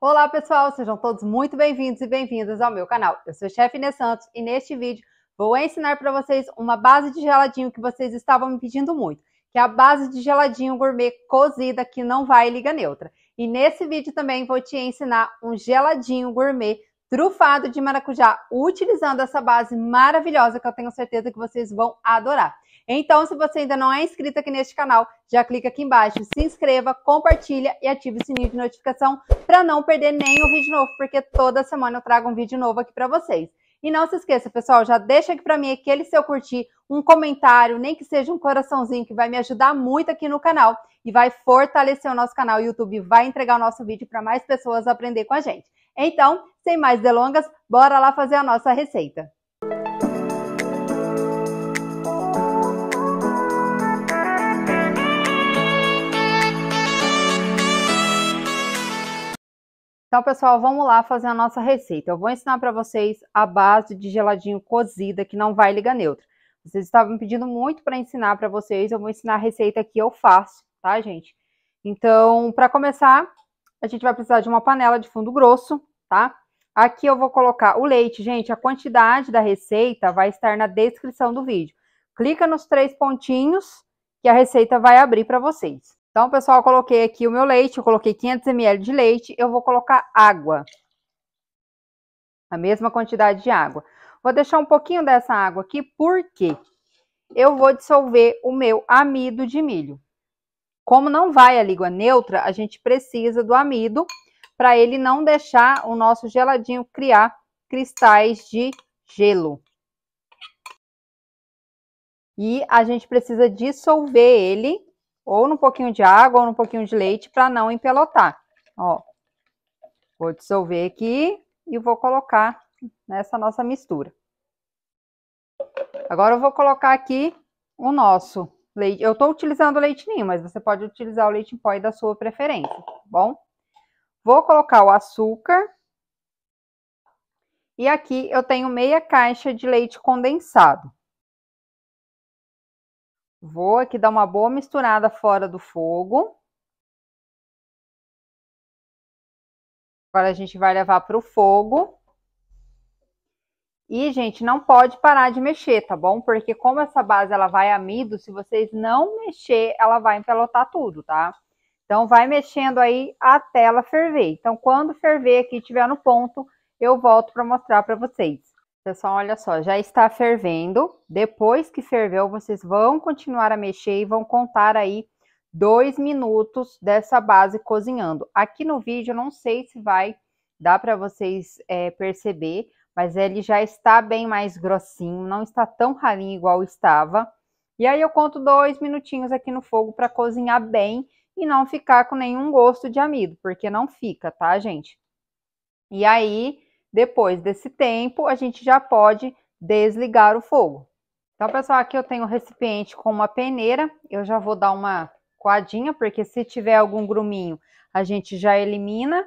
Olá pessoal, sejam todos muito bem-vindos e bem-vindas ao meu canal. Eu sou a chefe Inês Santos e neste vídeo vou ensinar para vocês uma base de geladinho que vocês estavam me pedindo muito, que é a base de geladinho gourmet cozida que não vai liga neutra. E nesse vídeo também vou te ensinar um geladinho gourmet trufado de maracujá utilizando essa base maravilhosa que eu tenho certeza que vocês vão adorar. Então, se você ainda não é inscrito aqui neste canal, já clica aqui embaixo, se inscreva, compartilha e ative o sininho de notificação para não perder nenhum vídeo novo, porque toda semana eu trago um vídeo novo aqui para vocês. E não se esqueça, pessoal, já deixa aqui para mim aquele seu curtir, um comentário, nem que seja um coraçãozinho, que vai me ajudar muito aqui no canal e vai fortalecer o nosso canal. O YouTube vai entregar o nosso vídeo para mais pessoas aprender com a gente. Então, sem mais delongas, bora lá fazer a nossa receita. Então, pessoal, vamos lá fazer a nossa receita. Eu vou ensinar para vocês a base de geladinho cozida, que não vai liga neutra. Vocês estavam pedindo muito para ensinar para vocês, eu vou ensinar a receita que eu faço, tá, gente? Então, para começar, a gente vai precisar de uma panela de fundo grosso, tá? Aqui eu vou colocar o leite, gente, a quantidade da receita vai estar na descrição do vídeo. Clica nos três pontinhos que a receita vai abrir para vocês. Então, pessoal, coloquei aqui o meu leite, eu coloquei 500 ml de leite, eu vou colocar água. A mesma quantidade de água. Vou deixar um pouquinho dessa água aqui, porque eu vou dissolver o meu amido de milho. Como não vai a língua neutra, a gente precisa do amido para ele não deixar o nosso geladinho criar cristais de gelo. E a gente precisa dissolver ele ou num pouquinho de água ou num pouquinho de leite para não empelotar. Ó, vou dissolver aqui e vou colocar nessa nossa mistura. Agora eu vou colocar aqui o nosso leite. Eu estou utilizando leite ninho, mas você pode utilizar o leite em pó da sua preferência, tá bom? Vou colocar o açúcar. E aqui eu tenho meia caixa de leite condensado. Vou aqui dar uma boa misturada fora do fogo. Agora a gente vai levar para o fogo. E, gente, não pode parar de mexer, tá bom? Porque como essa base ela vai amido, se vocês não mexer, ela vai empelotar tudo, tá? Então, vai mexendo aí até ela ferver. Então, quando ferver aqui, tiver no ponto, eu volto para mostrar para vocês. Pessoal, olha só, já está fervendo. Depois que ferveu, vocês vão continuar a mexer e vão contar aí dois minutos dessa base cozinhando. Aqui no vídeo, eu não sei se vai dar para vocês é, perceber, mas ele já está bem mais grossinho, não está tão ralinho igual estava. E aí eu conto dois minutinhos aqui no fogo para cozinhar bem e não ficar com nenhum gosto de amido, porque não fica, tá, gente? E aí depois desse tempo, a gente já pode desligar o fogo. Então, pessoal, aqui eu tenho um recipiente com uma peneira. Eu já vou dar uma coadinha, porque se tiver algum gruminho, a gente já elimina.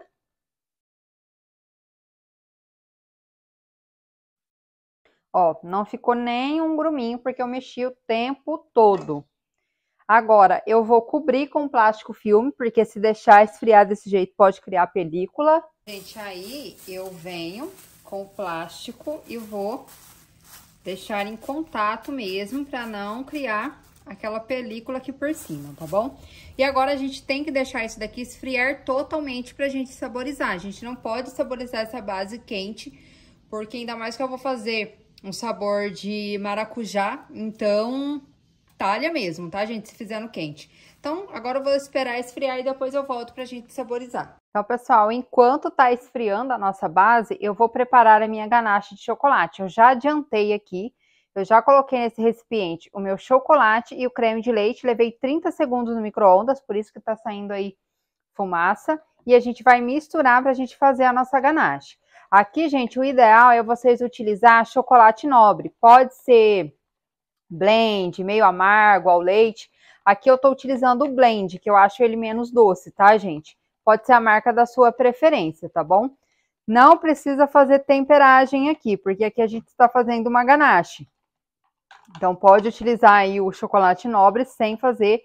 Ó, não ficou nem um gruminho, porque eu mexi o tempo todo. Agora, eu vou cobrir com plástico filme, porque se deixar esfriar desse jeito, pode criar película. Gente, aí eu venho com o plástico e vou deixar em contato mesmo, para não criar aquela película aqui por cima, tá bom? E agora a gente tem que deixar isso daqui esfriar totalmente pra gente saborizar. A gente não pode saborizar essa base quente, porque ainda mais que eu vou fazer um sabor de maracujá, então talha mesmo, tá, gente? Se fizer no quente. Então, agora eu vou esperar esfriar e depois eu volto pra gente saborizar. Então, pessoal, enquanto tá esfriando a nossa base, eu vou preparar a minha ganache de chocolate. Eu já adiantei aqui, eu já coloquei nesse recipiente o meu chocolate e o creme de leite. Levei 30 segundos no micro-ondas, por isso que tá saindo aí fumaça. E a gente vai misturar pra gente fazer a nossa ganache. Aqui, gente, o ideal é vocês utilizar chocolate nobre. Pode ser blend, meio amargo, ao leite. Aqui eu estou utilizando o blend, que eu acho ele menos doce, tá, gente? Pode ser a marca da sua preferência, tá bom? Não precisa fazer temperagem aqui, porque aqui a gente está fazendo uma ganache. Então, pode utilizar aí o chocolate nobre sem fazer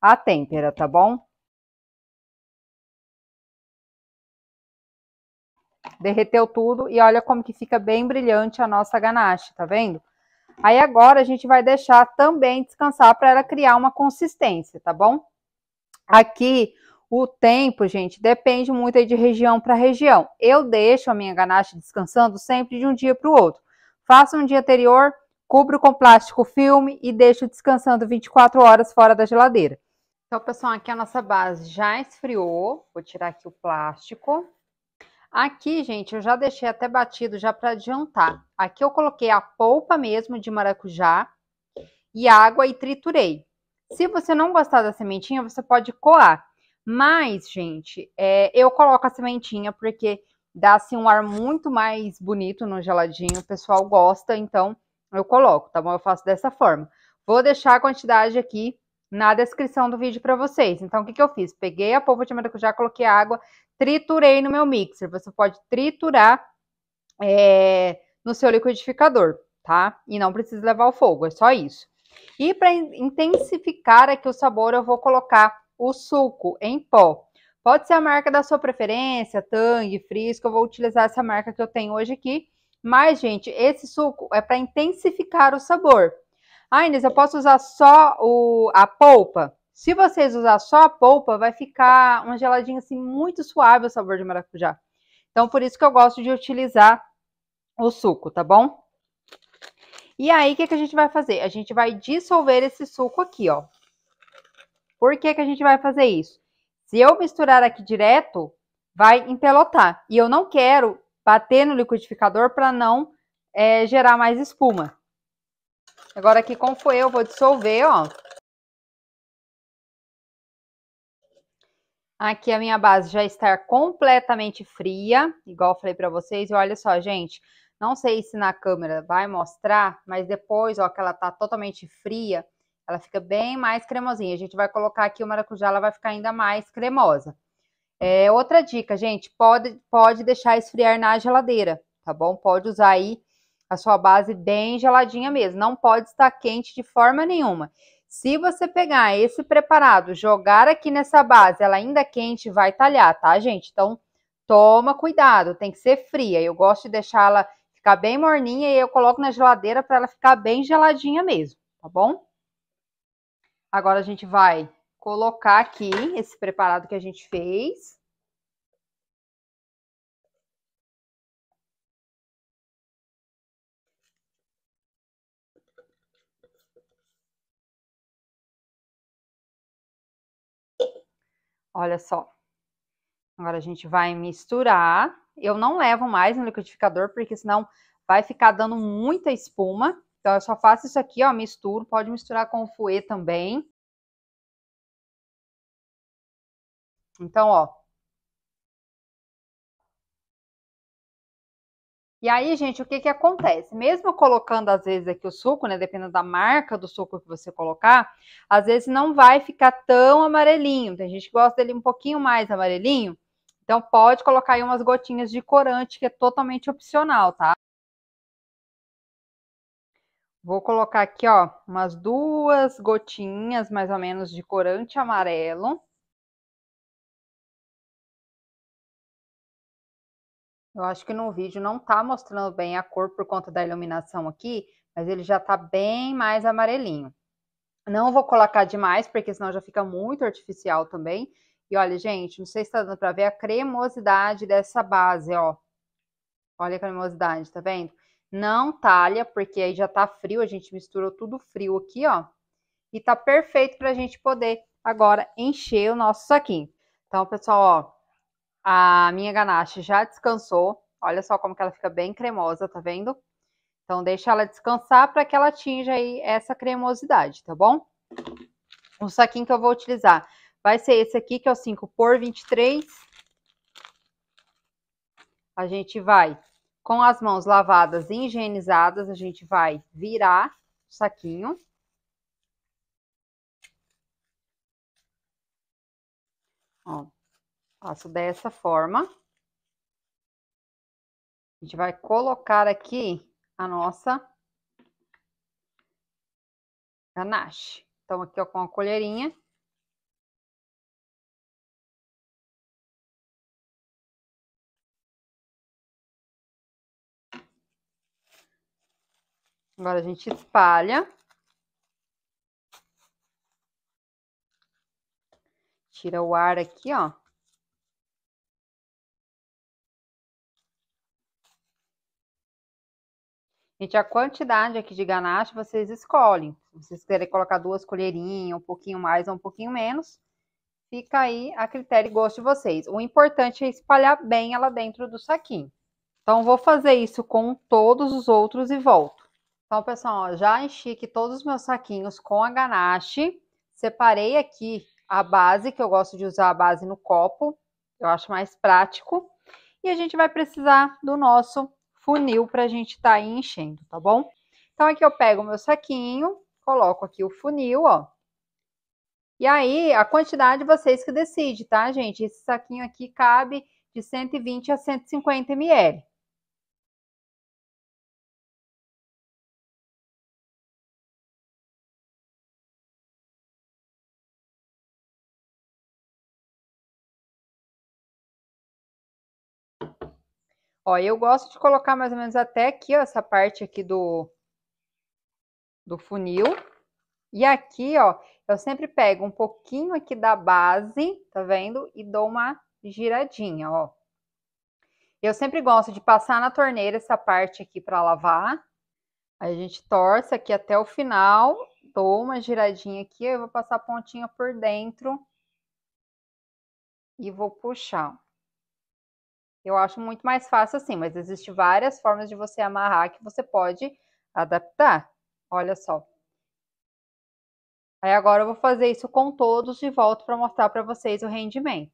a têmpera, tá bom? Derreteu tudo e olha como que fica bem brilhante a nossa ganache, tá vendo? Aí agora a gente vai deixar também descansar para ela criar uma consistência, tá bom? Aqui o tempo, gente, depende muito de região para região. Eu deixo a minha ganache descansando sempre de um dia para o outro. Faço um dia anterior, cubro com plástico filme e deixo descansando 24 horas fora da geladeira. Então, pessoal, aqui a nossa base já esfriou. Vou tirar aqui o plástico. Aqui, gente, eu já deixei até batido já para adiantar. Aqui eu coloquei a polpa mesmo de maracujá e água e triturei. Se você não gostar da sementinha, você pode coar. Mas, gente, é, eu coloco a sementinha porque dá assim um ar muito mais bonito no geladinho. O pessoal gosta, então eu coloco, tá bom? Eu faço dessa forma. Vou deixar a quantidade aqui na descrição do vídeo para vocês. Então, o que, que eu fiz? Peguei a polpa de maracujá, coloquei água, triturei no meu mixer. Você pode triturar é, no seu liquidificador, tá? E não precisa levar ao fogo, é só isso. E para intensificar aqui o sabor, eu vou colocar o suco em pó. Pode ser a marca da sua preferência, Tang, Frisco, eu vou utilizar essa marca que eu tenho hoje aqui. Mas, gente, esse suco é para intensificar o sabor. Ah, Inês, eu posso usar só o, a polpa? Se vocês usar só a polpa, vai ficar uma geladinha assim muito suave o sabor de maracujá. Então, por isso que eu gosto de utilizar o suco, tá bom? E aí, o que, que a gente vai fazer? A gente vai dissolver esse suco aqui, ó. Por que, que a gente vai fazer isso? Se eu misturar aqui direto, vai empelotar. E eu não quero bater no liquidificador para não é, gerar mais espuma. Agora aqui com foi eu vou dissolver, ó. Aqui a minha base já está completamente fria, igual falei para vocês. E olha só, gente, não sei se na câmera vai mostrar, mas depois, ó, que ela tá totalmente fria, ela fica bem mais cremosinha. A gente vai colocar aqui o maracujá, ela vai ficar ainda mais cremosa. É, outra dica, gente, pode, pode deixar esfriar na geladeira, tá bom? Pode usar aí a sua base bem geladinha mesmo. Não pode estar quente de forma nenhuma. Se você pegar esse preparado, jogar aqui nessa base, ela ainda quente, vai talhar, tá, gente? Então, toma cuidado, tem que ser fria. Eu gosto de deixá-la ficar bem morninha e eu coloco na geladeira para ela ficar bem geladinha mesmo, tá bom? Agora a gente vai colocar aqui esse preparado que a gente fez. Olha só. Agora a gente vai misturar. Eu não levo mais no liquidificador, porque senão vai ficar dando muita espuma. Então eu só faço isso aqui, ó, misturo. Pode misturar com o fouet também. Então, ó, E aí, gente, o que que acontece? Mesmo colocando, às vezes, aqui o suco, né? Dependendo da marca do suco que você colocar, às vezes não vai ficar tão amarelinho. Tem gente que gosta dele um pouquinho mais amarelinho. Então, pode colocar aí umas gotinhas de corante, que é totalmente opcional, tá? Vou colocar aqui, ó, umas duas gotinhas, mais ou menos, de corante amarelo. Eu acho que no vídeo não tá mostrando bem a cor por conta da iluminação aqui, mas ele já tá bem mais amarelinho. Não vou colocar demais, porque senão já fica muito artificial também. E olha, gente, não sei se tá dando pra ver a cremosidade dessa base, ó. Olha a cremosidade, tá vendo? Não talha, porque aí já tá frio, a gente misturou tudo frio aqui, ó. E tá perfeito pra gente poder agora encher o nosso saquinho. Então, pessoal, ó, a minha ganache já descansou. Olha só como que ela fica bem cremosa, tá vendo? Então deixa ela descansar para que ela atinja aí essa cremosidade, tá bom? O saquinho que eu vou utilizar vai ser esse aqui, que é o 5 por 23. A gente vai, com as mãos lavadas e higienizadas, a gente vai virar o saquinho. Ó, Faço dessa forma. A gente vai colocar aqui a nossa ganache. Então, aqui ó, com a colherinha. Agora a gente espalha. Tira o ar aqui, ó. Gente, a quantidade aqui de ganache vocês escolhem. Se vocês querem colocar duas colherinhas, um pouquinho mais ou um pouquinho menos, fica aí a critério e gosto de vocês. O importante é espalhar bem ela dentro do saquinho. Então, vou fazer isso com todos os outros e volto. Então, pessoal, ó, já enchi aqui todos os meus saquinhos com a ganache. Separei aqui a base, que eu gosto de usar a base no copo. Eu acho mais prático. E a gente vai precisar do nosso funil para a gente estar tá enchendo, tá bom? Então, aqui eu pego o meu saquinho, coloco aqui o funil, ó. E aí, a quantidade vocês que decidem, tá, gente? Esse saquinho aqui cabe de 120 a 150 ml. Ó, eu gosto de colocar mais ou menos até aqui, ó, essa parte aqui do, do funil. E aqui, ó, eu sempre pego um pouquinho aqui da base, tá vendo? E dou uma giradinha, ó. Eu sempre gosto de passar na torneira essa parte aqui para lavar. Aí a gente torce aqui até o final, dou uma giradinha aqui, eu vou passar a pontinha por dentro e vou puxar. Eu acho muito mais fácil assim, mas existem várias formas de você amarrar que você pode adaptar. Olha só. Aí agora eu vou fazer isso com todos e volto para mostrar para vocês o rendimento.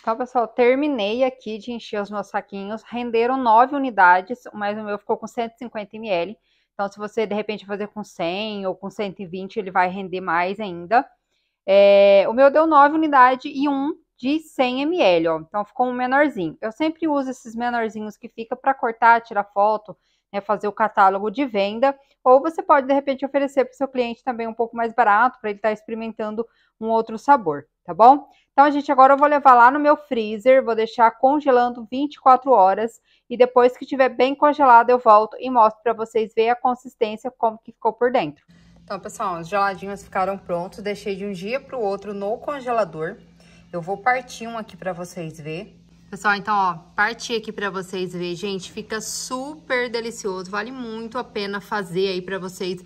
Então, pessoal, terminei aqui de encher os meus saquinhos. Renderam 9 unidades, mas o meu ficou com 150 ml. Então, se você, de repente, fazer com 100 ou com 120, ele vai render mais ainda. É, o meu deu 9 unidades e um de 100 ml, ó. Então ficou um menorzinho. Eu sempre uso esses menorzinhos que fica para cortar, tirar foto, né, fazer o catálogo de venda, ou você pode de repente oferecer para o seu cliente também um pouco mais barato para ele estar tá experimentando um outro sabor, tá bom? Então, gente, agora eu vou levar lá no meu freezer, vou deixar congelando 24 horas e depois que estiver bem congelado eu volto e mostro para vocês ver a consistência como que ficou por dentro. Então, pessoal, os geladinhos ficaram prontos, deixei de um dia para o outro no congelador. Eu vou partir um aqui pra vocês ver. Pessoal, então, ó, parti aqui pra vocês ver, gente. Fica super delicioso, vale muito a pena fazer aí pra vocês.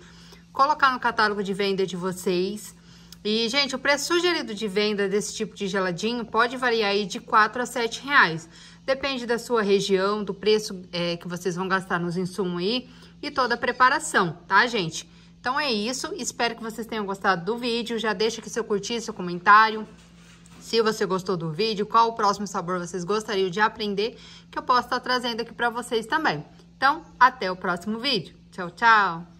Colocar no catálogo de venda de vocês. E, gente, o preço sugerido de venda desse tipo de geladinho pode variar aí de 4 a 7 reais. Depende da sua região, do preço é, que vocês vão gastar nos insumos aí e toda a preparação, tá, gente? Então é isso, espero que vocês tenham gostado do vídeo, já deixa aqui seu curtir, seu comentário, se você gostou do vídeo, qual o próximo sabor vocês gostariam de aprender, que eu posso estar trazendo aqui para vocês também. Então, até o próximo vídeo. Tchau, tchau!